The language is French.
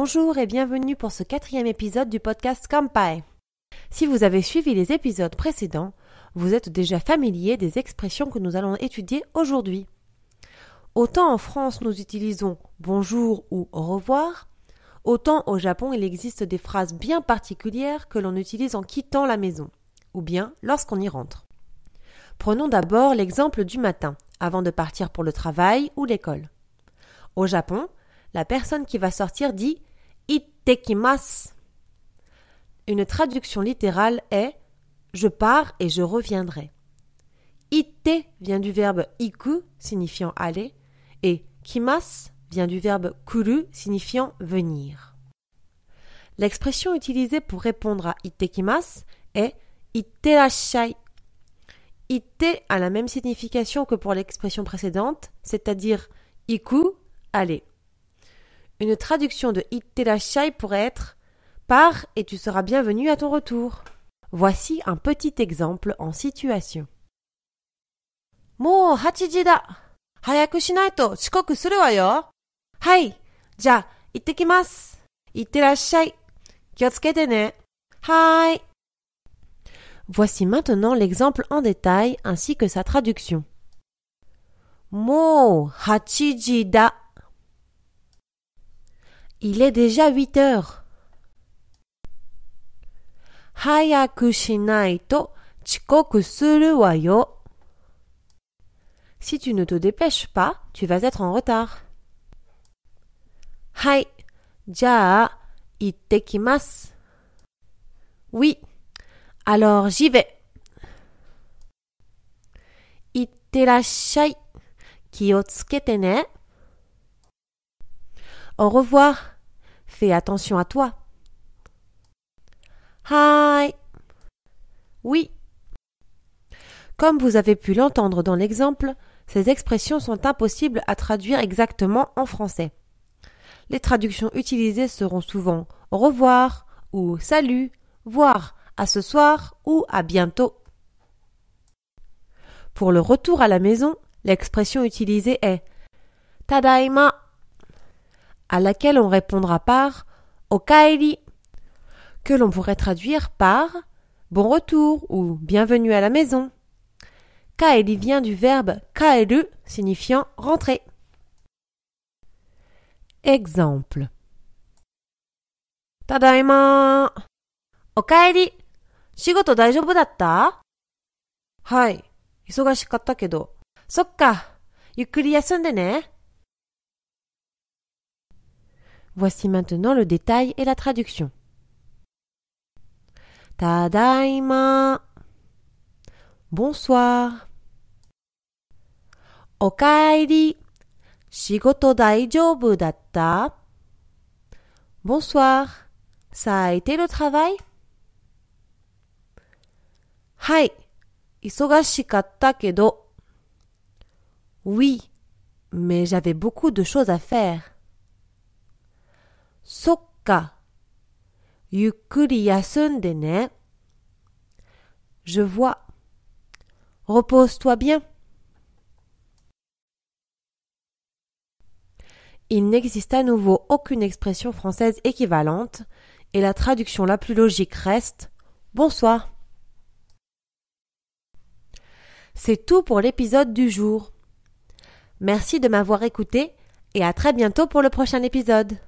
Bonjour et bienvenue pour ce quatrième épisode du podcast Kampai. Si vous avez suivi les épisodes précédents, vous êtes déjà familier des expressions que nous allons étudier aujourd'hui. Autant en France nous utilisons bonjour ou au revoir, autant au Japon il existe des phrases bien particulières que l'on utilise en quittant la maison, ou bien lorsqu'on y rentre. Prenons d'abord l'exemple du matin, avant de partir pour le travail ou l'école. Au Japon, la personne qui va sortir dit Itekimas. Une traduction littérale est je pars et je reviendrai. Ite vient du verbe iku signifiant aller et kimas vient du verbe kuru signifiant venir. L'expression utilisée pour répondre à itekimas est itterashai ».« Ite a la même signification que pour l'expression précédente, c'est-à-dire iku, aller. Une traduction de Itterashai pourrait être Pars et tu seras bienvenu à ton retour. Voici un petit exemple en situation. Mo 8 Hayaku Voici maintenant l'exemple en détail ainsi que sa traduction. Mo 時だ il est déjà huit heures. Hayaku shinai to chikoku suru wa yo. Si tu ne te dépêches pas, tu vas être en retard. Hai, ja, ittekimasu. Oui, alors j'y vais. Itterashai, kiyotsukete ne. Au revoir. Fais attention à toi. Hi. Oui. Comme vous avez pu l'entendre dans l'exemple, ces expressions sont impossibles à traduire exactement en français. Les traductions utilisées seront souvent au revoir ou salut, voire à ce soir ou à bientôt. Pour le retour à la maison, l'expression utilisée est Tadaima à laquelle on répondra par Okaeri, que l'on pourrait traduire par bon retour ou bienvenue à la maison. Kaeri vient du verbe kaeru signifiant rentrer. Exemple. Tadaima. Okaeri. Shigoto daijoubu datta? Hai. Isogashikatta kedo. Sokka. Yukuri NE Voici maintenant le détail et la traduction. Tadaima. Bonsoir. Okaeri. Shigoto daijoubu datta. Bonsoir. Ça a été le travail? Hai. Isogashikatta kedo. Oui, mais j'avais beaucoup de choses à faire. Je vois. Repose-toi bien. Il n'existe à nouveau aucune expression française équivalente et la traduction la plus logique reste Bonsoir. C'est tout pour l'épisode du jour. Merci de m'avoir écouté et à très bientôt pour le prochain épisode.